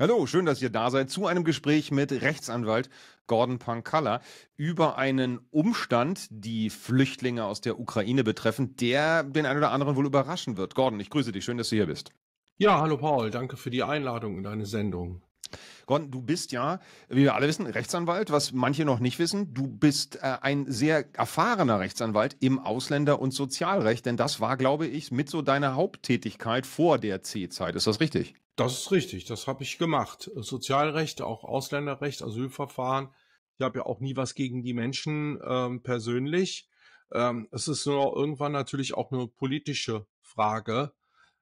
Hallo, schön, dass ihr da seid zu einem Gespräch mit Rechtsanwalt Gordon Pankalla über einen Umstand, die Flüchtlinge aus der Ukraine betreffen, der den einen oder anderen wohl überraschen wird. Gordon, ich grüße dich, schön, dass du hier bist. Ja, hallo Paul, danke für die Einladung in deine Sendung. Gordon, du bist ja, wie wir alle wissen, Rechtsanwalt, was manche noch nicht wissen. Du bist äh, ein sehr erfahrener Rechtsanwalt im Ausländer- und Sozialrecht, denn das war, glaube ich, mit so deiner Haupttätigkeit vor der C-Zeit. Ist das richtig? Das ist richtig, das habe ich gemacht. Sozialrecht, auch Ausländerrecht, Asylverfahren. Ich habe ja auch nie was gegen die Menschen ähm, persönlich. Ähm, es ist nur irgendwann natürlich auch eine politische Frage,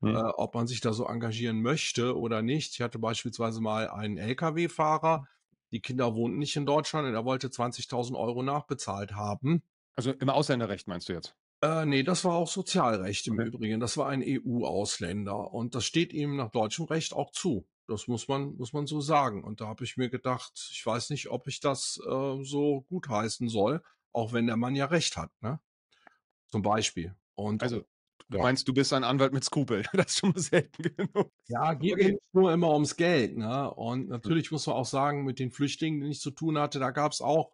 hm. äh, ob man sich da so engagieren möchte oder nicht. Ich hatte beispielsweise mal einen Lkw-Fahrer, die Kinder wohnten nicht in Deutschland und er wollte 20.000 Euro nachbezahlt haben. Also im Ausländerrecht meinst du jetzt? Äh, nee, das war auch Sozialrecht im Übrigen. Das war ein EU-Ausländer und das steht ihm nach deutschem Recht auch zu. Das muss man, muss man so sagen. Und da habe ich mir gedacht, ich weiß nicht, ob ich das äh, so gutheißen soll, auch wenn der Mann ja recht hat, ne? Zum Beispiel. Und also, Du ja. meinst, du bist ein Anwalt mit Skrupel. Das ist schon mal selten genug. Ja, geht okay. nur immer ums Geld. Ne? Und hm. natürlich muss man auch sagen, mit den Flüchtlingen, die ich zu tun hatte, da gab es auch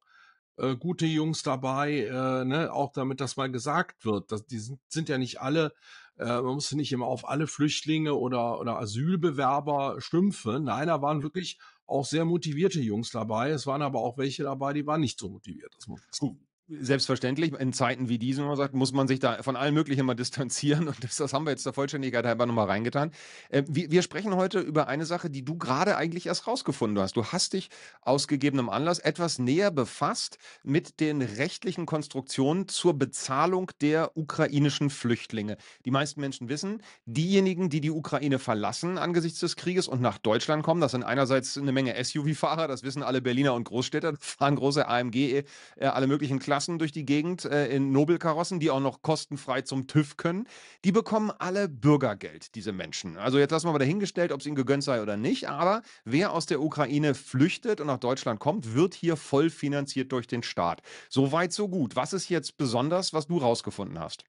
äh, gute Jungs dabei, äh, ne? auch damit das mal gesagt wird. Das, die sind, sind ja nicht alle, äh, man musste nicht immer auf alle Flüchtlinge oder, oder Asylbewerber schimpfen. Nein, da waren wirklich auch sehr motivierte Jungs dabei. Es waren aber auch welche dabei, die waren nicht so motiviert. Das muss man Selbstverständlich, in Zeiten wie diesen, man sagt, muss man sich da von allem Möglichen mal distanzieren und das, das haben wir jetzt der Vollständigkeit halber nochmal reingetan. Äh, wir, wir, sprechen heute über eine Sache, die du gerade eigentlich erst rausgefunden hast. Du hast dich aus gegebenem Anlass etwas näher befasst mit den rechtlichen Konstruktionen zur Bezahlung der ukrainischen Flüchtlinge. Die meisten Menschen wissen, diejenigen, die die Ukraine verlassen angesichts des Krieges und nach Deutschland kommen, das sind einerseits eine Menge SUV-Fahrer, das wissen alle Berliner und Großstädter, fahren große AMG, äh, alle möglichen Klassen Gassen durch die Gegend äh, in Nobelkarossen, die auch noch kostenfrei zum TÜV können. Die bekommen alle Bürgergeld, diese Menschen. Also jetzt lassen wir mal dahingestellt, ob es ihnen gegönnt sei oder nicht. Aber wer aus der Ukraine flüchtet und nach Deutschland kommt, wird hier voll finanziert durch den Staat. So weit, so gut. Was ist jetzt besonders, was du rausgefunden hast?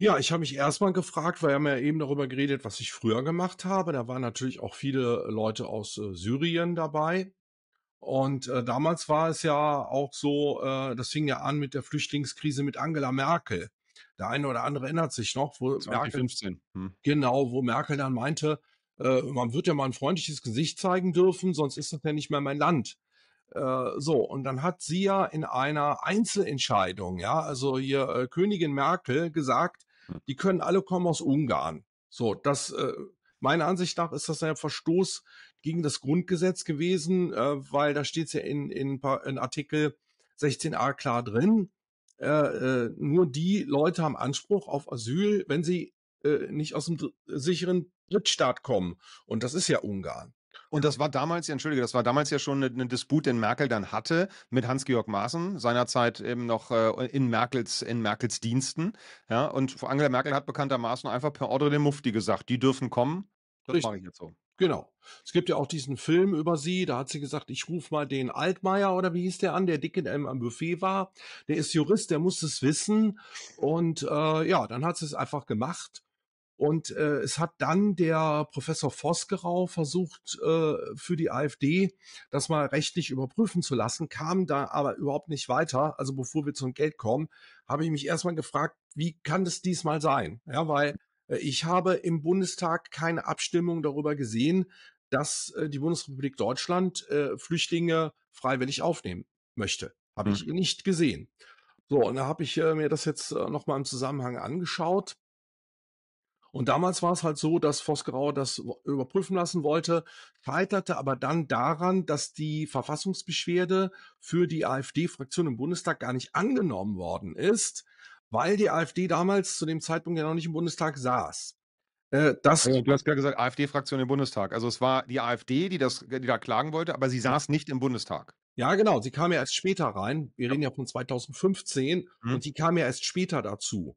Ja, ich habe mich erstmal gefragt, weil wir haben ja eben darüber geredet, was ich früher gemacht habe. Da waren natürlich auch viele Leute aus äh, Syrien dabei und äh, damals war es ja auch so, äh, das fing ja an mit der Flüchtlingskrise mit Angela Merkel. Der eine oder andere erinnert sich noch, wo 2015. Merkel, hm. genau, wo Merkel dann meinte, äh, man wird ja mal ein freundliches Gesicht zeigen dürfen, sonst ist das ja nicht mehr mein Land. Äh, so, und dann hat sie ja in einer Einzelentscheidung, ja, also hier äh, Königin Merkel gesagt, hm. die können alle kommen aus Ungarn. So, das äh, meiner Ansicht nach ist das ein Verstoß gegen das Grundgesetz gewesen, äh, weil da steht es ja in, in, in Artikel 16a klar drin. Äh, äh, nur die Leute haben Anspruch auf Asyl, wenn sie äh, nicht aus einem sicheren Drittstaat kommen. Und das ist ja Ungarn. Und das war damals, ja, entschuldige, das war damals ja schon ein ne, ne Disput, den Merkel dann hatte mit Hans-Georg Maaßen, seinerzeit eben noch äh, in, Merkels, in Merkels Diensten. Ja, und Angela Merkel hat bekanntermaßen einfach per Ordre de Mufti gesagt, die dürfen kommen. Das Richtig. mache ich jetzt so. Genau. Es gibt ja auch diesen Film über sie, da hat sie gesagt, ich rufe mal den Altmaier oder wie hieß der an, der dicke, in am Buffet war. Der ist Jurist, der muss es wissen. Und äh, ja, dann hat sie es einfach gemacht. Und äh, es hat dann der Professor Vosgerau versucht, äh, für die AfD das mal rechtlich überprüfen zu lassen, kam da aber überhaupt nicht weiter. Also bevor wir zum Geld kommen, habe ich mich erstmal gefragt, wie kann das diesmal sein? Ja, weil äh, ich habe im Bundestag keine Abstimmung darüber gesehen, dass äh, die Bundesrepublik Deutschland äh, Flüchtlinge freiwillig aufnehmen möchte. Habe ich mhm. nicht gesehen. So, und da habe ich mir das jetzt nochmal im Zusammenhang angeschaut. Und damals war es halt so, dass Vosgerauer das überprüfen lassen wollte, scheiterte aber dann daran, dass die Verfassungsbeschwerde für die AfD-Fraktion im Bundestag gar nicht angenommen worden ist, weil die AfD damals zu dem Zeitpunkt ja noch nicht im Bundestag saß. Äh, das ja, du hast ja gesagt, AfD-Fraktion im Bundestag. Also es war die AfD, die, das, die da klagen wollte, aber sie saß nicht im Bundestag. Ja, genau. Sie kam ja erst später rein. Wir reden ja von 2015 mhm. und die kam ja erst später dazu.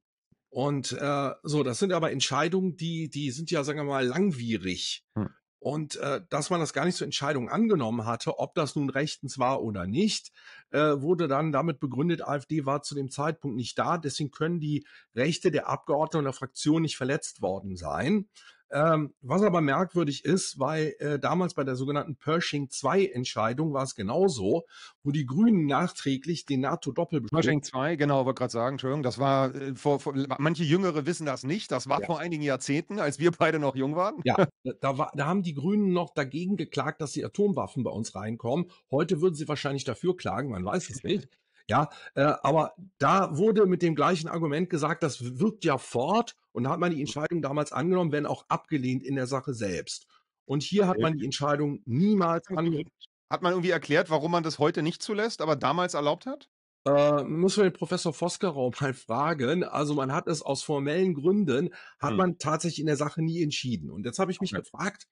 Und äh, so, das sind aber Entscheidungen, die, die sind ja, sagen wir mal, langwierig. Hm. Und äh, dass man das gar nicht zur Entscheidung angenommen hatte, ob das nun rechtens war oder nicht, äh, wurde dann damit begründet, AfD war zu dem Zeitpunkt nicht da, deswegen können die Rechte der Abgeordneten und der Fraktion nicht verletzt worden sein. Ähm, was aber merkwürdig ist, weil äh, damals bei der sogenannten Pershing 2 Entscheidung war es genauso, wo die Grünen nachträglich den NATO-Doppelbeschluss. Pershing 2, genau, wollte gerade sagen, Entschuldigung, das war äh, vor, vor, manche Jüngere wissen das nicht, das war ja. vor einigen Jahrzehnten, als wir beide noch jung waren. Ja, da, war, da haben die Grünen noch dagegen geklagt, dass die Atomwaffen bei uns reinkommen. Heute würden sie wahrscheinlich dafür klagen, man weiß es nicht. Ja, äh, aber da wurde mit dem gleichen Argument gesagt, das wirkt ja fort und da hat man die mhm. Entscheidung damals angenommen, wenn auch abgelehnt in der Sache selbst. Und hier hat man die Entscheidung niemals angenommen. Hat man irgendwie erklärt, warum man das heute nicht zulässt, aber damals erlaubt hat? Äh, muss man den Professor Foskerau mal fragen. Also man hat es aus formellen Gründen, hat hm. man tatsächlich in der Sache nie entschieden. Und jetzt habe ich mich okay. gefragt,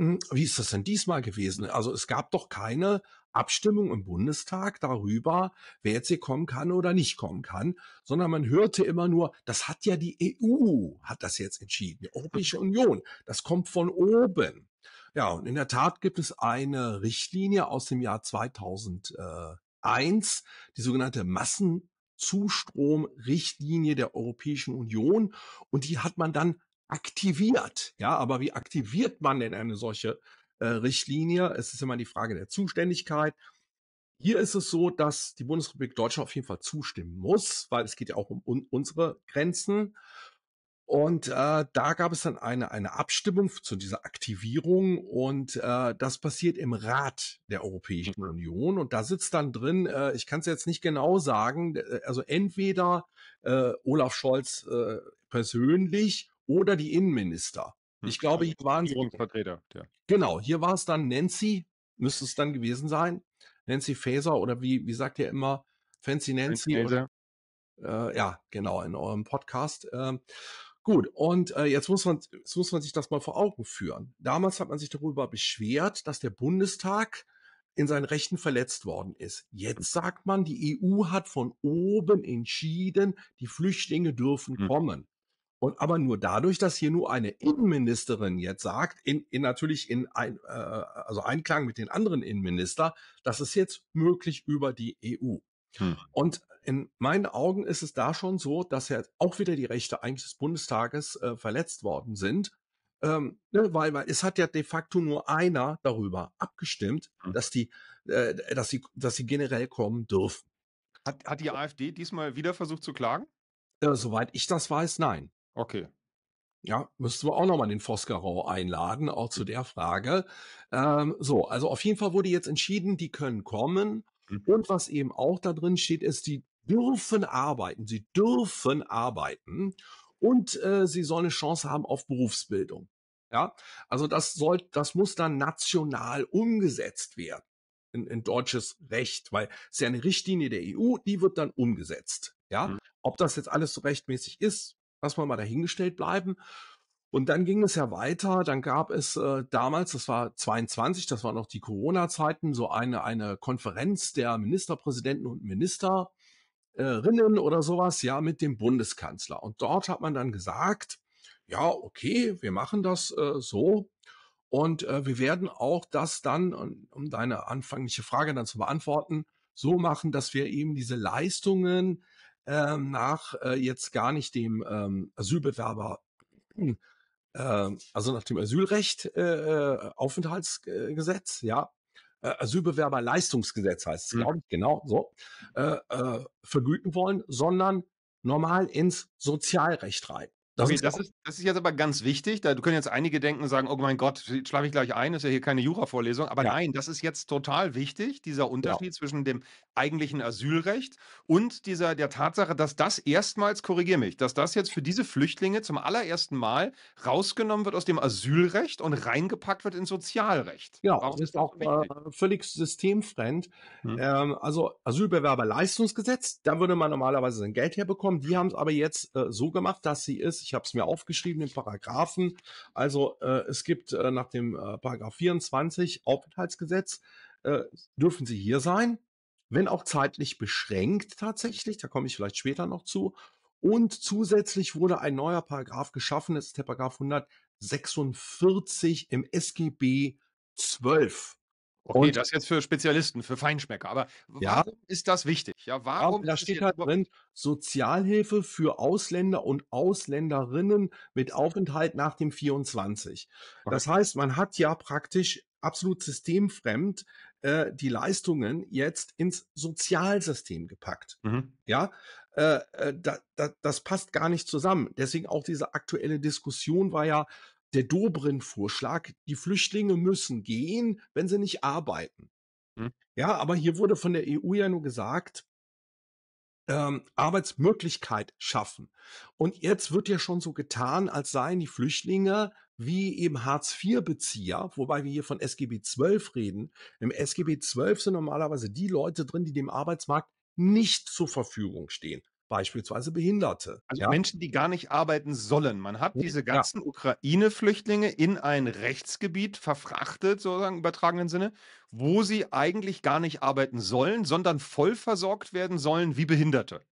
hm, wie ist das denn diesmal gewesen? Also es gab doch keine Abstimmung im Bundestag darüber, wer jetzt hier kommen kann oder nicht kommen kann, sondern man hörte immer nur, das hat ja die EU, hat das jetzt entschieden, die Europäische Union, das kommt von oben. Ja, und in der Tat gibt es eine Richtlinie aus dem Jahr 2001, die sogenannte Massenzustromrichtlinie der Europäischen Union und die hat man dann aktiviert. Ja, aber wie aktiviert man denn eine solche äh, Richtlinie. Es ist immer die Frage der Zuständigkeit. Hier ist es so, dass die Bundesrepublik Deutschland auf jeden Fall zustimmen muss, weil es geht ja auch um un unsere Grenzen. Und äh, da gab es dann eine, eine Abstimmung zu dieser Aktivierung und äh, das passiert im Rat der Europäischen mhm. Union und da sitzt dann drin, äh, ich kann es jetzt nicht genau sagen, äh, also entweder äh, Olaf Scholz äh, persönlich oder die Innenminister. Hm, ich also glaube, hier waren sie. Vertreter, ja. Genau, hier war es dann Nancy, müsste es dann gewesen sein. Nancy Faser oder wie, wie sagt ihr immer, Fancy Nancy. Fancy oder, äh, ja, genau, in eurem Podcast. Ähm, gut, und äh, jetzt, muss man, jetzt muss man sich das mal vor Augen führen. Damals hat man sich darüber beschwert, dass der Bundestag in seinen Rechten verletzt worden ist. Jetzt sagt man, die EU hat von oben entschieden, die Flüchtlinge dürfen hm. kommen. Und aber nur dadurch, dass hier nur eine Innenministerin jetzt sagt, in, in natürlich in ein, äh, also Einklang mit den anderen Innenminister, das ist jetzt möglich über die EU. Hm. Und in meinen Augen ist es da schon so, dass ja auch wieder die Rechte eigentlich des Bundestages äh, verletzt worden sind. Ähm, ne, weil, weil es hat ja de facto nur einer darüber abgestimmt, hm. dass die, äh, dass sie, dass sie generell kommen dürfen. Hat, hat die AfD diesmal wieder versucht zu klagen? Äh, soweit ich das weiß, nein. Okay. Ja, müssten wir auch nochmal den Foskerau einladen, auch zu der Frage. Ähm, so, also auf jeden Fall wurde jetzt entschieden, die können kommen. Mhm. Und was eben auch da drin steht, ist, die dürfen arbeiten. Sie dürfen arbeiten und äh, sie sollen eine Chance haben auf Berufsbildung. Ja, also das soll, das muss dann national umgesetzt werden in, in deutsches Recht, weil es ja eine Richtlinie der EU, die wird dann umgesetzt. Ja, mhm. ob das jetzt alles so rechtmäßig ist, lassen mal dahingestellt bleiben. Und dann ging es ja weiter, dann gab es äh, damals, das war 22, das waren noch die Corona-Zeiten, so eine, eine Konferenz der Ministerpräsidenten und Ministerinnen oder sowas, ja, mit dem Bundeskanzler. Und dort hat man dann gesagt, ja, okay, wir machen das äh, so. Und äh, wir werden auch das dann, um deine anfängliche Frage dann zu beantworten, so machen, dass wir eben diese Leistungen äh, nach äh, jetzt gar nicht dem ähm, Asylbewerber, äh, also nach dem Asylrecht, äh, äh Aufenthaltsgesetz, ja, äh, Asylbewerberleistungsgesetz heißt es, mhm. glaube ich, genau so, äh, äh, vergüten wollen, sondern normal ins Sozialrecht rein. Das, okay, ist, das, ist, das ist jetzt aber ganz wichtig. Da können jetzt einige denken und sagen, oh mein Gott, schlafe ich gleich ein, ist ja hier keine Jura-Vorlesung. Aber ja. nein, das ist jetzt total wichtig, dieser genau. Unterschied ja. zwischen dem eigentlichen Asylrecht und dieser der Tatsache, dass das erstmals, korrigiere mich, dass das jetzt für diese Flüchtlinge zum allerersten Mal rausgenommen wird aus dem Asylrecht und reingepackt wird ins Sozialrecht. Ja, genau, Warum ist auch äh, völlig systemfremd. Hm. Ähm, also Asylbewerberleistungsgesetz, da würde man normalerweise sein Geld herbekommen. Die haben es aber jetzt äh, so gemacht, dass sie es ich habe es mir aufgeschrieben den Paragraphen. Also äh, es gibt äh, nach dem äh, Paragraph 24 Aufenthaltsgesetz, äh, dürfen Sie hier sein, wenn auch zeitlich beschränkt tatsächlich, da komme ich vielleicht später noch zu. Und zusätzlich wurde ein neuer Paragraph geschaffen, das ist der Paragraph 146 im SGB 12. Okay, und, das jetzt für Spezialisten, für Feinschmecker. Aber ja, warum ist das wichtig? Ja, warum? Da steht halt drin, Sozialhilfe für Ausländer und Ausländerinnen mit Aufenthalt nach dem 24. Das heißt, man hat ja praktisch absolut systemfremd äh, die Leistungen jetzt ins Sozialsystem gepackt. Mhm. Ja, äh, äh da, da, das passt gar nicht zusammen. Deswegen auch diese aktuelle Diskussion war ja, der dobrin vorschlag die Flüchtlinge müssen gehen, wenn sie nicht arbeiten. Hm. Ja, aber hier wurde von der EU ja nur gesagt, ähm, Arbeitsmöglichkeit schaffen. Und jetzt wird ja schon so getan, als seien die Flüchtlinge wie eben Hartz-IV-Bezieher, wobei wir hier von SGB XII reden. Im SGB XII sind normalerweise die Leute drin, die dem Arbeitsmarkt nicht zur Verfügung stehen beispielsweise Behinderte. Also ja? Menschen, die gar nicht arbeiten sollen. Man hat diese ganzen ja. Ukraine-Flüchtlinge in ein Rechtsgebiet verfrachtet, sozusagen im übertragenen Sinne, wo sie eigentlich gar nicht arbeiten sollen, sondern voll versorgt werden sollen wie Behinderte.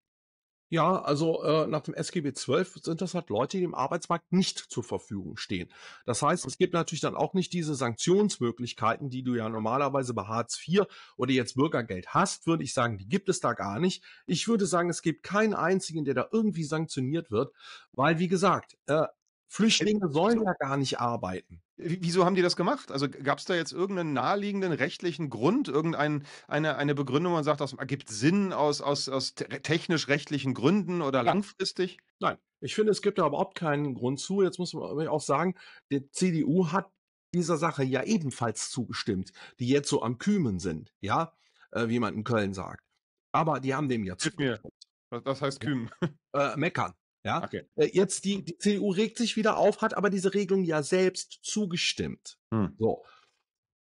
Ja, also äh, nach dem SGB 12 sind das halt Leute, die im Arbeitsmarkt nicht zur Verfügung stehen. Das heißt, es gibt natürlich dann auch nicht diese Sanktionsmöglichkeiten, die du ja normalerweise bei Hartz IV oder jetzt Bürgergeld hast, würde ich sagen, die gibt es da gar nicht. Ich würde sagen, es gibt keinen einzigen, der da irgendwie sanktioniert wird, weil, wie gesagt, äh, Flüchtlinge sollen ja gar nicht arbeiten. Wieso haben die das gemacht? Also gab es da jetzt irgendeinen naheliegenden rechtlichen Grund, irgendeine eine, eine Begründung, wo man sagt, das ergibt Sinn aus, aus, aus technisch-rechtlichen Gründen oder ja. langfristig? Nein, ich finde, es gibt da überhaupt keinen Grund zu. Jetzt muss man auch sagen, die CDU hat dieser Sache ja ebenfalls zugestimmt, die jetzt so am Kümen sind, ja, äh, wie man in Köln sagt. Aber die haben dem ja zugestimmt. Mir. Das heißt kümen. Äh, meckern. Ja, okay. Äh, jetzt die, die CDU regt sich wieder auf, hat aber diese Regelung ja selbst zugestimmt. Hm. So.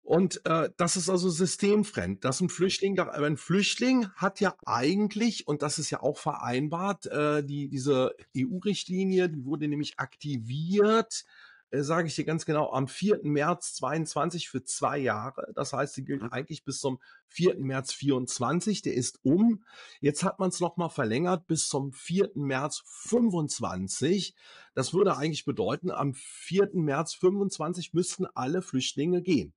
Und äh, das ist also systemfremd, dass ein Flüchtling, ein Flüchtling hat ja eigentlich, und das ist ja auch vereinbart, äh, die, diese EU-Richtlinie, die wurde nämlich aktiviert äh, sage ich dir ganz genau, am 4. März 22 für zwei Jahre. Das heißt, sie gilt mhm. eigentlich bis zum 4. März 24. Der ist um. Jetzt hat man es nochmal verlängert bis zum 4. März 25. Das würde eigentlich bedeuten, am 4. März 25 müssten alle Flüchtlinge gehen.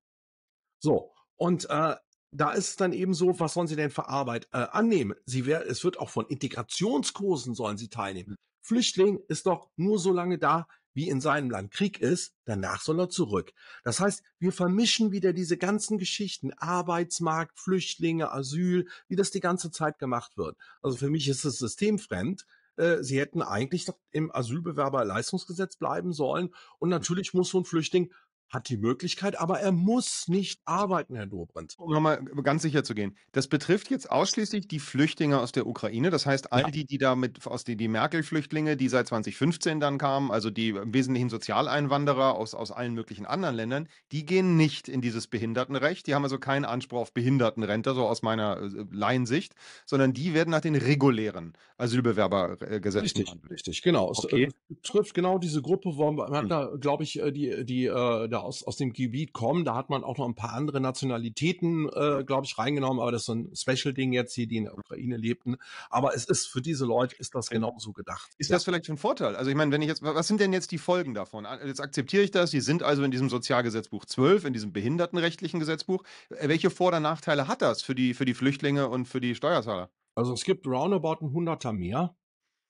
So. Und äh, da ist es dann eben so, was sollen sie denn für Arbeit äh, annehmen? Sie wär, es wird auch von Integrationskursen sollen sie teilnehmen. Mhm. Flüchtling ist doch nur so lange da, wie in seinem Land Krieg ist, danach soll er zurück. Das heißt, wir vermischen wieder diese ganzen Geschichten, Arbeitsmarkt, Flüchtlinge, Asyl, wie das die ganze Zeit gemacht wird. Also für mich ist es systemfremd. Äh, sie hätten eigentlich doch im Asylbewerberleistungsgesetz bleiben sollen. Und natürlich muss so ein Flüchtling hat die Möglichkeit, aber er muss nicht arbeiten, Herr Dobrindt. Um nochmal ganz sicher zu gehen. Das betrifft jetzt ausschließlich die Flüchtlinge aus der Ukraine. Das heißt, all ja. die, die da mit, aus die, die Merkel-Flüchtlinge, die seit 2015 dann kamen, also die Wesentlichen Sozialeinwanderer aus, aus allen möglichen anderen Ländern, die gehen nicht in dieses Behindertenrecht. Die haben also keinen Anspruch auf Behindertenrente, so aus meiner äh, Laiensicht, sondern die werden nach den regulären Asylbewerbergesetzen. Richtig, richtig, genau. Äh, okay. Es äh, betrifft genau diese Gruppe, wo man, man hm. da, glaube ich, äh, die, die, äh, da aus, aus dem Gebiet kommen. Da hat man auch noch ein paar andere Nationalitäten, äh, glaube ich, reingenommen, aber das ist so ein Special-Ding jetzt hier, die in der Ukraine lebten. Aber es ist für diese Leute ist das genauso gedacht. Ist ja. das vielleicht ein Vorteil? Also ich meine, wenn ich jetzt, was sind denn jetzt die Folgen davon? Jetzt akzeptiere ich das, die sind also in diesem Sozialgesetzbuch 12, in diesem behindertenrechtlichen Gesetzbuch. Äh, welche Vor- oder Nachteile hat das für die, für die Flüchtlinge und für die Steuerzahler? Also es gibt roundabout ein Hunderter mehr.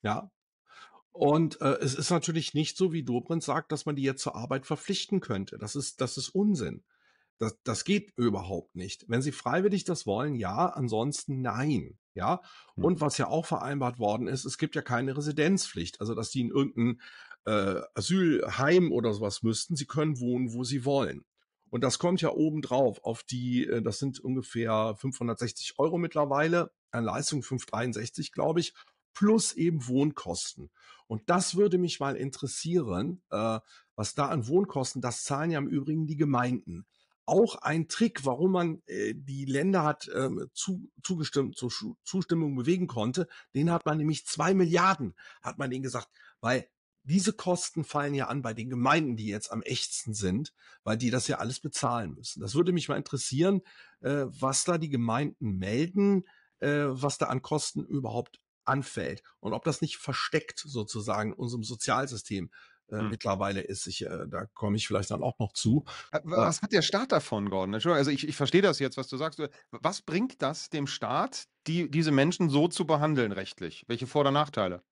Ja, und äh, es ist natürlich nicht so, wie Dobrindt sagt, dass man die jetzt zur Arbeit verpflichten könnte. Das ist, das ist Unsinn. Das, das geht überhaupt nicht. Wenn sie freiwillig das wollen, ja, ansonsten nein. Ja. Hm. Und was ja auch vereinbart worden ist, es gibt ja keine Residenzpflicht. Also, dass die in irgendein äh, Asylheim oder sowas müssten. Sie können wohnen, wo sie wollen. Und das kommt ja obendrauf auf die, äh, das sind ungefähr 560 Euro mittlerweile, an Leistung 563, glaube ich plus eben Wohnkosten. Und das würde mich mal interessieren, äh, was da an Wohnkosten, das zahlen ja im Übrigen die Gemeinden. Auch ein Trick, warum man äh, die Länder hat äh, zu, zugestimmt, zur Schu Zustimmung bewegen konnte, den hat man nämlich zwei Milliarden, hat man denen gesagt, weil diese Kosten fallen ja an bei den Gemeinden, die jetzt am echtsten sind, weil die das ja alles bezahlen müssen. Das würde mich mal interessieren, äh, was da die Gemeinden melden, äh, was da an Kosten überhaupt anfällt und ob das nicht versteckt sozusagen unserem Sozialsystem äh, hm. mittlerweile ist. Ich, äh, da komme ich vielleicht dann auch noch zu. Äh, äh, was hat der Staat davon, Gordon? Also ich, ich verstehe das jetzt, was du sagst. Äh, was bringt das dem Staat, die, diese Menschen so zu behandeln rechtlich? Welche Vor- oder Nachteile?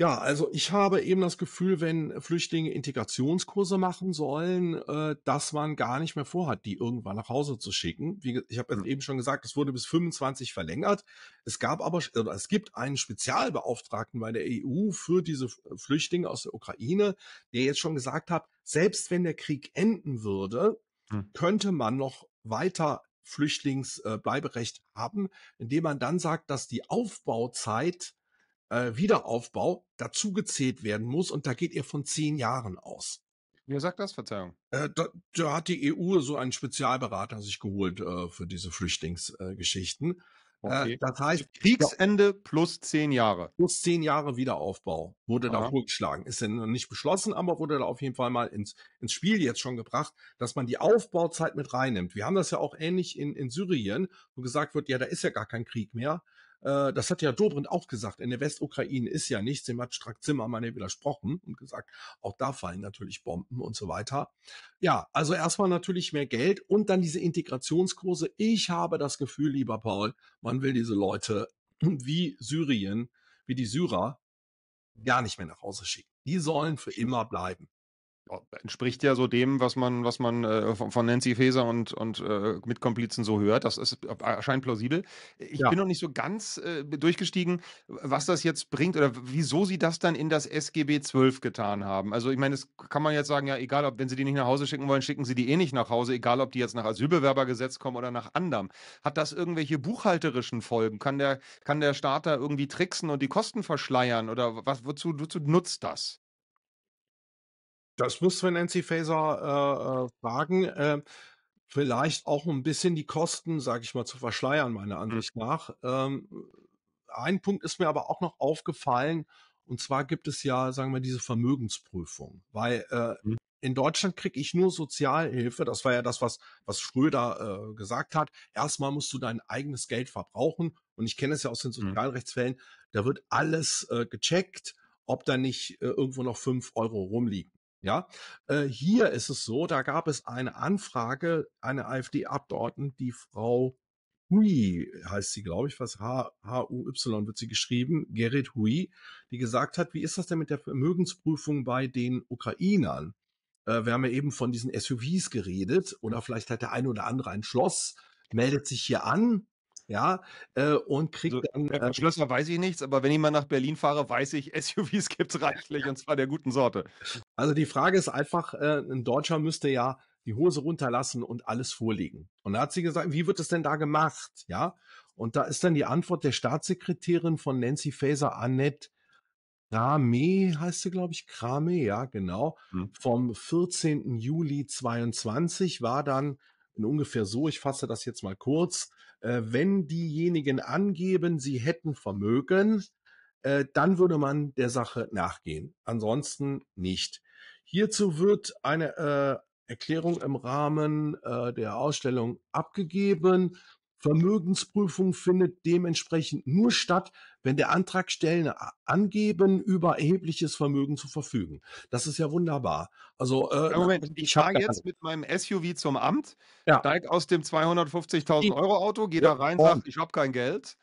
Ja, also ich habe eben das Gefühl, wenn Flüchtlinge Integrationskurse machen sollen, äh, dass man gar nicht mehr vorhat, die irgendwann nach Hause zu schicken. Wie, ich habe eben schon gesagt, es wurde bis 25 verlängert. Es gab aber, oder es gibt einen Spezialbeauftragten bei der EU für diese Flüchtlinge aus der Ukraine, der jetzt schon gesagt hat, selbst wenn der Krieg enden würde, hm. könnte man noch weiter Flüchtlingsbleiberecht äh, haben, indem man dann sagt, dass die Aufbauzeit äh, Wiederaufbau dazu gezählt werden muss und da geht ihr von zehn Jahren aus. Wer sagt das, Verzeihung? Äh, da, da, hat die EU so einen Spezialberater sich geholt äh, für diese Flüchtlingsgeschichten. Äh, okay. das heißt Kriegsende plus zehn Jahre. Plus zehn Jahre Wiederaufbau wurde Aha. da vorgeschlagen. Ist denn ja nicht beschlossen, aber wurde da auf jeden Fall mal ins, ins Spiel jetzt schon gebracht, dass man die Aufbauzeit mit reinnimmt. Wir haben das ja auch ähnlich in, in Syrien, wo gesagt wird, ja, da ist ja gar kein Krieg mehr. Äh, das hat ja Dobrindt auch gesagt. In der Westukraine ist ja nichts. Dem hat Strack-Zimmermann ja widersprochen und gesagt, auch da fallen natürlich Bomben und so weiter. Ja, also erstmal natürlich mehr Geld und dann diese Integrationskurse. Ich habe das Gefühl, lieber Paul, man will diese Leute wie Syrien, wie die Syrer, gar nicht mehr nach Hause schicken. Die sollen für immer bleiben entspricht ja so dem, was man, was man äh, von, Nancy Faeser und, und äh, Mitkomplizen so hört. Das ist, äh, erscheint plausibel. Ich ja. bin noch nicht so ganz äh, durchgestiegen, was das jetzt bringt oder wieso sie das dann in das SGB 12 getan haben. Also ich meine, das kann man jetzt sagen, ja, egal, ob wenn sie die nicht nach Hause schicken wollen, schicken sie die eh nicht nach Hause, egal ob die jetzt nach Asylbewerbergesetz kommen oder nach anderem. Hat das irgendwelche buchhalterischen Folgen? Kann der, kann der Staat da irgendwie tricksen und die Kosten verschleiern oder was, wozu, wozu nutzt das? Das muss wir Nancy Faeser äh, äh fragen. Äh, vielleicht auch ein bisschen die Kosten, sage ich mal, zu verschleiern, meiner mhm. Ansicht nach. Ähm, ein Punkt ist mir aber auch noch aufgefallen, und zwar gibt es ja, sagen wir, diese Vermögensprüfung, weil äh, mhm. in Deutschland kriege ich nur Sozialhilfe. Das war ja das, was was Schröder äh, gesagt hat. Erstmal musst du dein eigenes Geld verbrauchen, und ich kenne es ja aus den mhm. Sozialrechtsfällen. Da wird alles äh, gecheckt, ob da nicht äh, irgendwo noch fünf Euro rumliegen. Ja, äh, hier ist es so, da gab es eine Anfrage eine afd abgeordnete die Frau Hui heißt sie, glaube ich, was H-U-Y wird sie geschrieben, Gerrit Hui, die gesagt hat, wie ist das denn mit der Vermögensprüfung bei den Ukrainern? Äh, wir haben ja eben von diesen SUVs geredet oder vielleicht hat der eine oder andere ein Schloss, meldet sich hier an, ja, äh, und kriegt also, dann. Äh, äh Schlösser weiß ich nichts, aber wenn ich mal nach Berlin fahre, weiß ich, SUVs gibt es reichlich und zwar der guten Sorte. Also die Frage ist einfach, äh, ein Deutscher müsste ja die Hose runterlassen und alles vorlegen. Und da hat sie gesagt, wie wird es denn da gemacht? Ja. Und da ist dann die Antwort der Staatssekretärin von Nancy Faeser, Annette Krame, heißt sie, glaube ich, Krame, ja, genau. Hm. Vom 14. Juli 22 war dann in ungefähr so, ich fasse das jetzt mal kurz, äh, wenn diejenigen angeben, sie hätten Vermögen, äh, dann würde man der Sache nachgehen. Ansonsten nicht. Hierzu wird eine äh, Erklärung im Rahmen äh, der Ausstellung abgegeben. Vermögensprüfung findet dementsprechend nur statt, wenn der Antragstellende angeben über erhebliches Vermögen zu verfügen. Das ist ja wunderbar. Also äh, Moment, ich fahre jetzt mit meinem SUV zum Amt, ja. steige aus dem 250.000 Euro Auto, gehe ja, da rein, sage, ich habe kein Geld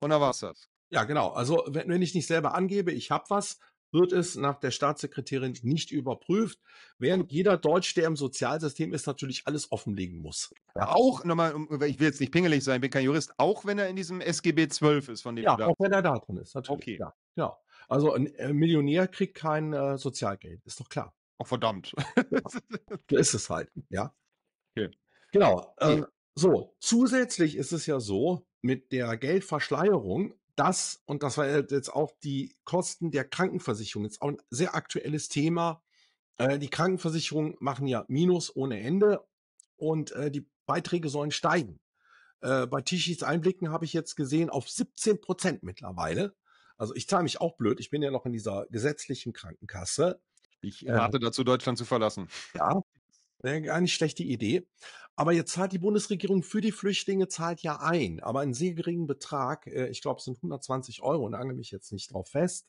und dann war es das. Ja, genau. Also wenn, wenn ich nicht selber angebe, ich habe was, wird es nach der Staatssekretärin nicht überprüft, während jeder Deutsch, der im Sozialsystem ist, natürlich alles offenlegen muss. Ja, auch nochmal, ich will jetzt nicht pingelig sein, bin kein Jurist, auch wenn er in diesem SGB 12 ist, von dem ja, du da auch wenn er da drin ist, natürlich. Okay. Ja, ja. Also ein äh, Millionär kriegt kein äh, Sozialgeld, ist doch klar. Ach verdammt. so ist es halt, ja. Okay. Genau. Hm. Ähm, so, zusätzlich ist es ja so, mit der Geldverschleierung das, und das war halt jetzt auch die Kosten der Krankenversicherung, jetzt auch ein sehr aktuelles Thema. Äh, die Krankenversicherung machen ja Minus ohne Ende und äh, die Beiträge sollen steigen. Äh, bei Tischis Einblicken habe ich jetzt gesehen auf 17 Prozent mittlerweile. Also ich zahle mich auch blöd. Ich bin ja noch in dieser gesetzlichen Krankenkasse. Ich ähm. rate dazu, Deutschland zu verlassen. Ja, eine nicht schlechte Idee. Aber jetzt zahlt die Bundesregierung für die Flüchtlinge, zahlt ja ein, aber einen sehr geringen Betrag. Äh, ich glaube, es sind 120 Euro und angel mich jetzt nicht drauf fest.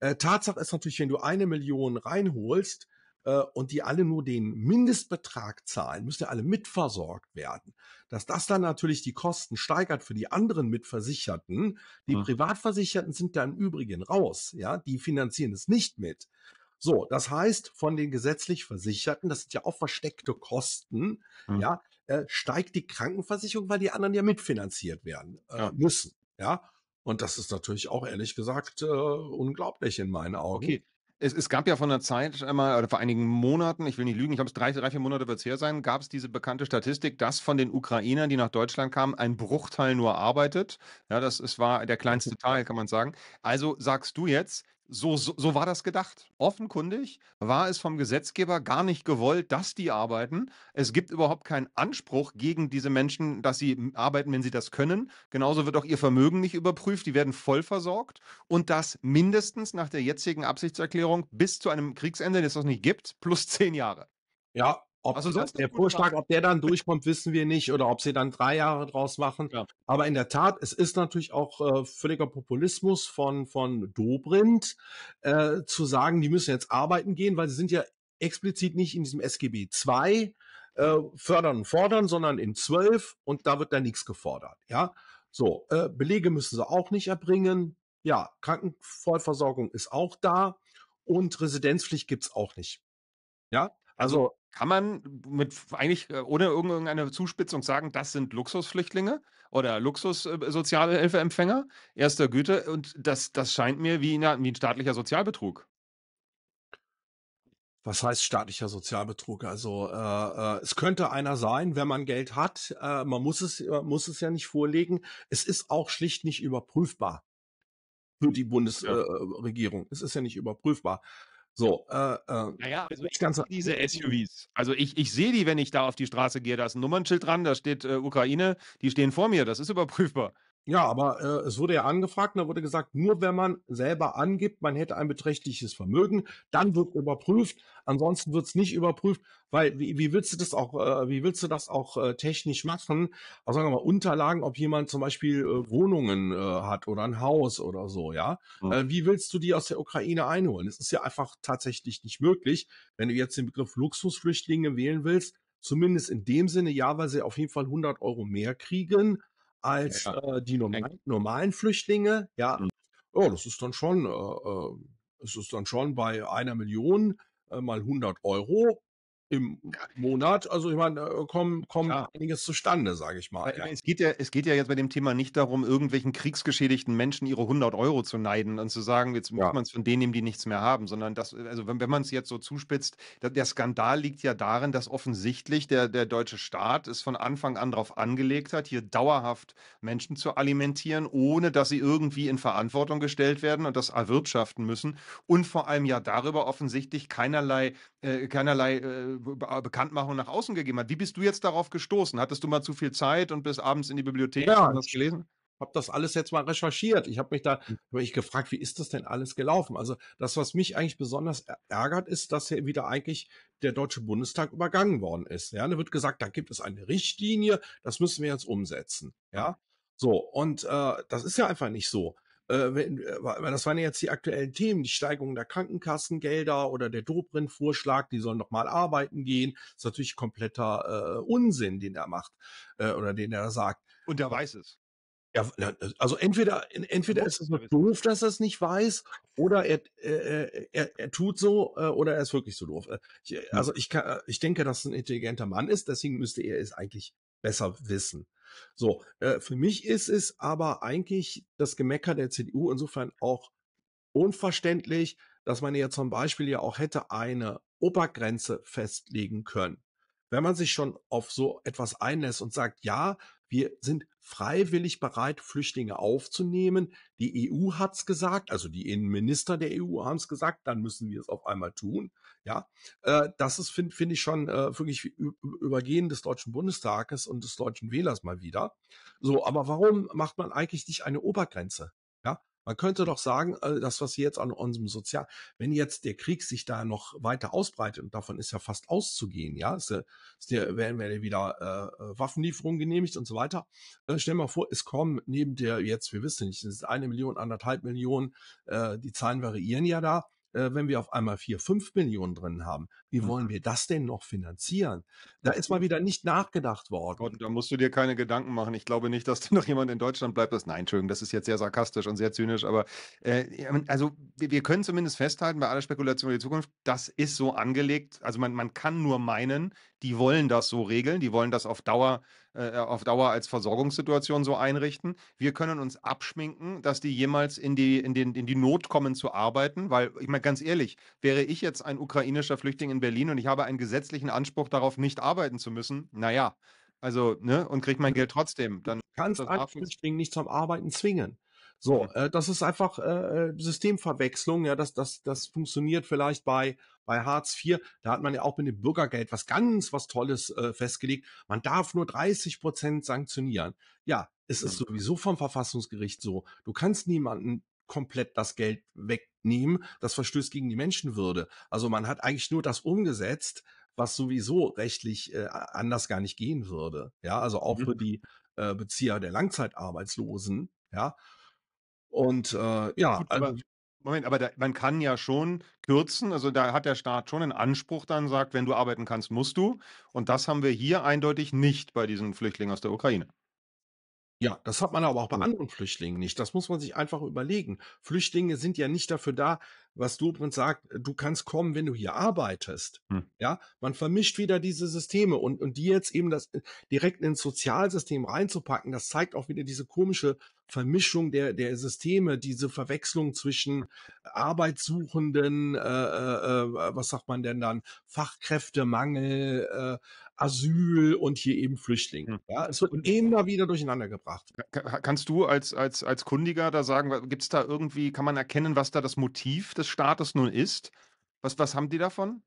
Äh, Tatsache ist natürlich, wenn du eine Million reinholst äh, und die alle nur den Mindestbetrag zahlen, müsst ihr alle mitversorgt werden. Dass das dann natürlich die Kosten steigert für die anderen Mitversicherten. Die hm. Privatversicherten sind da im Übrigen raus, ja, die finanzieren es nicht mit. So, das heißt, von den gesetzlich Versicherten, das sind ja auch versteckte Kosten, mhm. ja, äh, steigt die Krankenversicherung, weil die anderen ja mitfinanziert werden äh, ja. müssen. Ja. Und das ist natürlich auch ehrlich gesagt äh, unglaublich in meinen Augen. Okay. Es, es, gab ja von einer Zeit einmal, oder vor einigen Monaten, ich will nicht lügen, ich glaube, es drei, drei, vier Monate wird es her sein, gab es diese bekannte Statistik, dass von den Ukrainern, die nach Deutschland kamen, ein Bruchteil nur arbeitet. Ja, das es war der kleinste Teil, kann man sagen. Also sagst du jetzt, so, so, so, war das gedacht. Offenkundig war es vom Gesetzgeber gar nicht gewollt, dass die arbeiten. Es gibt überhaupt keinen Anspruch gegen diese Menschen, dass sie arbeiten, wenn sie das können. Genauso wird auch ihr Vermögen nicht überprüft. Die werden voll versorgt. Und das mindestens nach der jetzigen Absichtserklärung bis zu einem Kriegsende, das es noch nicht gibt, plus zehn Jahre. Ja, ob also das, der Vorschlag, ob der dann durchkommt, wissen wir nicht oder ob sie dann drei Jahre draus machen. Ja. Aber in der Tat, es ist natürlich auch äh, völliger Populismus von, von Dobrindt, äh, zu sagen, die müssen jetzt arbeiten gehen, weil sie sind ja explizit nicht in diesem SGB II äh, fördern und fordern, sondern in 12 und da wird dann nichts gefordert. Ja, so, äh, Belege müssen sie auch nicht erbringen. Ja, Krankenvollversorgung ist auch da und Residenzpflicht gibt's auch nicht. Ja, also, also kann man mit eigentlich äh, ohne irgendeine Zuspitzung sagen, das sind Luxusflüchtlinge oder Luxussozialhilfeempfänger äh, erster Güte? Und das, das scheint mir wie, eine, wie ein staatlicher Sozialbetrug. Was heißt staatlicher Sozialbetrug? Also äh, äh, es könnte einer sein, wenn man Geld hat. Äh, man muss es äh, muss es ja nicht vorlegen. Es ist auch schlicht nicht überprüfbar für hm. die Bundesregierung. Ja. Äh, es ist ja nicht überprüfbar. So, äh, äh, naja, also ich ganze diese SUVs. Also ich, ich sehe die, wenn ich da auf die Straße gehe. Da ist ein Nummernschild dran, da steht äh, Ukraine, die stehen vor mir, das ist überprüfbar. Ja, aber äh, es wurde ja angefragt und da wurde gesagt, nur wenn man selber angibt, man hätte ein beträchtliches Vermögen, dann wird überprüft. Ansonsten wird es nicht überprüft, weil wie, wie willst du das auch, äh, wie willst du das auch äh, technisch machen? Also sagen wir mal Unterlagen, ob jemand zum Beispiel äh, Wohnungen äh, hat oder ein Haus oder so, ja. Mhm. Äh, wie willst du die aus der Ukraine einholen? Es ist ja einfach tatsächlich nicht möglich, wenn du jetzt den Begriff Luxusflüchtlinge wählen willst. Zumindest in dem Sinne, ja, weil sie auf jeden Fall 100 Euro mehr kriegen als ja, äh, die normalen, normalen, Flüchtlinge. Ja, mhm. oh, das ist dann schon, äh, äh, es ist dann schon bei einer Million äh, mal 100 Euro im Monat. Also ich meine, äh, kommt ja. einiges zustande, sage ich mal. Ja. Es, geht ja, es geht ja jetzt bei dem Thema nicht darum, irgendwelchen kriegsgeschädigten Menschen ihre 100 Euro zu neiden und zu sagen, jetzt ja. muss man es von denen nehmen, die nichts mehr haben, sondern das, äh, also wenn, wenn man es jetzt so zuspitzt, der, der, Skandal liegt ja darin, dass offensichtlich der, der deutsche Staat es von Anfang an darauf angelegt hat, hier dauerhaft Menschen zu alimentieren, ohne dass sie irgendwie in Verantwortung gestellt werden und das erwirtschaften müssen und vor allem ja darüber offensichtlich keinerlei, äh, keinerlei äh, äh, äh, Bekanntmachung nach außen gegeben hat. Wie bist du jetzt darauf gestoßen? Hattest du mal zu viel Zeit und bist abends in die Bibliothek ja, und hast gelesen? habe das alles jetzt mal recherchiert. Ich habe mich da hm. hab ich gefragt, wie ist das denn alles gelaufen? Also das, was mich eigentlich besonders ärgert, ist, dass hier wieder eigentlich der Deutsche Bundestag übergangen worden ist. Ja, da wird gesagt, da gibt es eine Richtlinie, das müssen wir jetzt umsetzen. Ja, so und äh, das ist ja einfach nicht so. Äh, äh, das waren jetzt die aktuellen Themen, die Steigerung der Krankenkassengelder oder der dobrindt vorschlag die sollen nochmal arbeiten gehen. Das ist natürlich kompletter äh, Unsinn, den er macht äh, oder den er sagt. Und er weiß es. Ja, also entweder entweder ist es nur doof, dass er es nicht weiß, oder er, äh, er, er tut so, äh, oder er ist wirklich so doof. Äh, ich, hm. also ich kann, äh, ich denke, dass es ein intelligenter Mann ist, deswegen müsste er es eigentlich besser wissen. So, äh, für mich ist es aber eigentlich das Gemecker der CDU insofern auch unverständlich, dass man ja zum Beispiel ja auch hätte eine Obergrenze festlegen können. Wenn man sich schon auf so etwas einlässt und sagt, ja, wir sind freiwillig bereit, Flüchtlinge aufzunehmen. Die EU hat es gesagt, also die Innenminister der EU haben es gesagt, dann müssen wir es auf einmal tun. Ja, äh, das ist, finde find ich, schon äh, wirklich Übergehen des Deutschen Bundestages und des deutschen Wählers mal wieder. So, aber warum macht man eigentlich nicht eine Obergrenze? Ja, man könnte doch sagen, äh, das, was jetzt an unserem Sozial, wenn jetzt der Krieg sich da noch weiter ausbreitet, und davon ist ja fast auszugehen, ja, ist, ist der, werden wir wieder äh, äh, Waffenlieferungen genehmigt und so weiter. Äh, stell mal vor, es kommen neben der jetzt, wir wissen nicht, es ist eine Million, anderthalb Millionen, äh, die Zahlen variieren ja da, äh, wenn wir auf einmal vier, fünf Millionen drin haben. Wie wollen mhm. wir das denn noch finanzieren? Da ist mal wieder nicht nachgedacht worden. Gott, da musst du dir keine Gedanken machen. Ich glaube nicht, dass da noch jemand in Deutschland bleibt. Das, nein, Entschuldigung, das ist jetzt sehr sarkastisch und sehr zynisch, aber äh, also wir können zumindest festhalten bei aller Spekulation über die Zukunft, das ist so angelegt. Also man, man kann nur meinen, die wollen das so regeln, die wollen das auf Dauer, äh, auf Dauer als Versorgungssituation so einrichten. Wir können uns abschminken, dass die jemals in die, in den, in die Not kommen zu arbeiten, weil, ich meine, ganz ehrlich, wäre ich jetzt ein ukrainischer Flüchtling in Berlin und ich habe einen gesetzlichen Anspruch darauf, nicht arbeiten zu müssen, naja, also, ne, und kriege mein also, Geld trotzdem, dann. Du kannst einen Flüchtling nicht zum Arbeiten zwingen. So, äh, das ist einfach äh, äh, Systemverwechslung. Ja, das, das, das funktioniert vielleicht bei bei Hartz IV. Da hat man ja auch mit dem Bürgergeld was ganz was Tolles äh, festgelegt. Man darf nur 30 Prozent sanktionieren. Ja, es ist genau. sowieso vom Verfassungsgericht so. Du kannst niemanden komplett das Geld wegnehmen. Das verstößt gegen die Menschenwürde. Also man hat eigentlich nur das umgesetzt, was sowieso rechtlich äh, anders gar nicht gehen würde. Ja, also auch mhm. für die äh, Bezieher der Langzeitarbeitslosen. Ja, und äh, ja, Gut, aber, Moment, aber da, man kann ja schon kürzen. Also da hat der Staat schon einen Anspruch, dann sagt, wenn du arbeiten kannst, musst du. Und das haben wir hier eindeutig nicht bei diesen Flüchtlingen aus der Ukraine. Ja, das hat man aber auch bei anderen Flüchtlingen nicht. Das muss man sich einfach überlegen. Flüchtlinge sind ja nicht dafür da, was du Dobrindt sagt, äh, du kannst kommen, wenn du hier arbeitest. Hm. Ja, man vermischt wieder diese Systeme und, und die jetzt eben das äh, direkt ins Sozialsystem reinzupacken, das zeigt auch wieder diese komische Vermischung der, der Systeme, diese Verwechslung zwischen Arbeitssuchenden, äh, äh, äh was sagt man denn dann, Fachkräftemangel, äh, Asyl und hier eben Flüchtlinge. Hm. Ja, es wird immer wieder durcheinander gebracht. Kannst du als, als, als Kundiger da sagen, gibt es da irgendwie, kann man erkennen, was da das Motiv des des Staates nun ist, was, was haben die davon?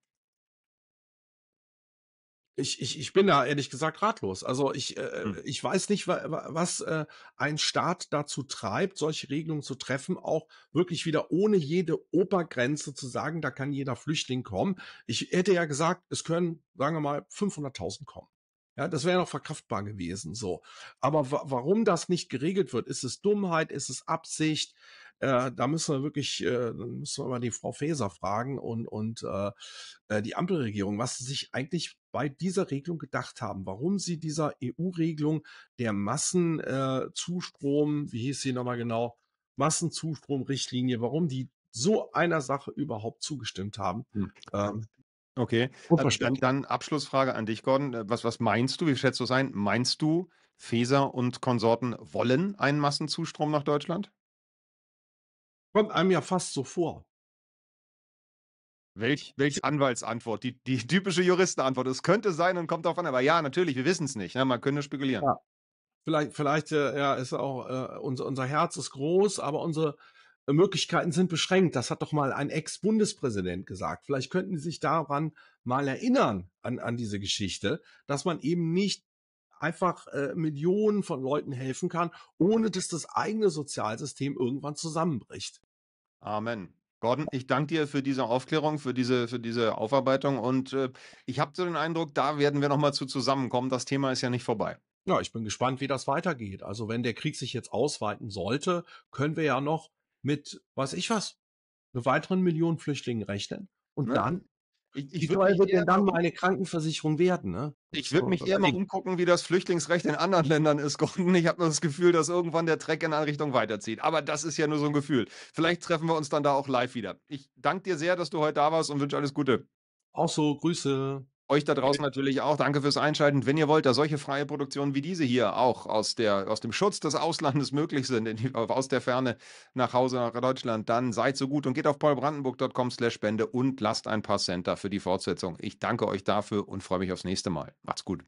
ich, ich, ich bin da ehrlich gesagt ratlos. Also ich, äh, hm. Äh, ich weiß nicht, was äh, ein Staat dazu treibt, solche Regelungen zu treffen, auch wirklich wieder ohne jede Obergrenze zu sagen, da kann jeder Flüchtling kommen. Ich hätte ja gesagt, es können, sagen wir mal, 500.000 kommen. Ja, das wäre noch verkraftbar gewesen, so. Aber wa warum das nicht geregelt wird, ist es Dummheit, ist es Absicht? Äh, da müssen wir wirklich, äh, müssen wir mal die Frau Faeser fragen und, und äh, äh, die Ampelregierung, was sie sich eigentlich bei dieser Regelung gedacht haben, warum sie dieser EU-Regelung der Massenzustrom, äh, wie hieß sie nochmal genau, Massenzustromrichtlinie, warum die so einer Sache überhaupt zugestimmt haben. Hm. Ähm, okay. Dann, dann, Abschlussfrage an dich, Gordon. Was, was meinst du? Wie schätzt du es ein? Meinst du, Feser und Konsorten wollen einen Massenzustrom nach Deutschland? Kommt einem ja fast so vor. Welch, welch Anwaltsantwort? Die, die typische Juristenantwort. Es könnte sein und kommt darauf an, aber ja, natürlich, wir wissen es nicht. Ne? Man könnte spekulieren. Ja. Vielleicht, vielleicht äh, ja, ist auch äh, unser, unser Herz ist groß, aber unsere äh, Möglichkeiten sind beschränkt. Das hat doch mal ein Ex-Bundespräsident gesagt. Vielleicht könnten Sie sich daran mal erinnern, an, an diese Geschichte, dass man eben nicht einfach äh, Millionen von Leuten helfen kann, ohne dass das eigene Sozialsystem irgendwann zusammenbricht. Amen. Gordon, ich danke dir für diese Aufklärung, für diese, für diese Aufarbeitung und äh, ich habe so den Eindruck, da werden wir nochmal zu zusammenkommen. Das Thema ist ja nicht vorbei. Ja, ich bin gespannt, wie das weitergeht. Also wenn der Krieg sich jetzt ausweiten sollte, können wir ja noch mit, weiß ich was, einer weiteren Million Flüchtlingen rechnen. Und ja. Ne? dann ich, ich wie teuer wird denn dann mal eine Krankenversicherung werden? Ne? Ich würde mich eher mal umgucken, wie das Flüchtlingsrecht in anderen Ländern ist, Gordon. Ich habe nur das Gefühl, dass irgendwann der Dreck in eine Richtung weiterzieht. Aber das ist ja nur so ein Gefühl. Vielleicht treffen wir uns dann da auch live wieder. Ich danke dir sehr, dass du heute da warst und wünsche alles Gute. Auch so, Grüße euch da draußen natürlich auch. Danke fürs Einschalten. Wenn ihr wollt, dass solche freie Produktionen wie diese hier auch aus, der, aus dem Schutz des Auslandes möglich sind, die, aus der Ferne nach Hause nach Deutschland, dann seid so gut und geht auf paulbrandenburg.com slash Bände und lasst ein paar Cent da für die Fortsetzung. Ich danke euch dafür und freue mich aufs nächste Mal. Macht's gut.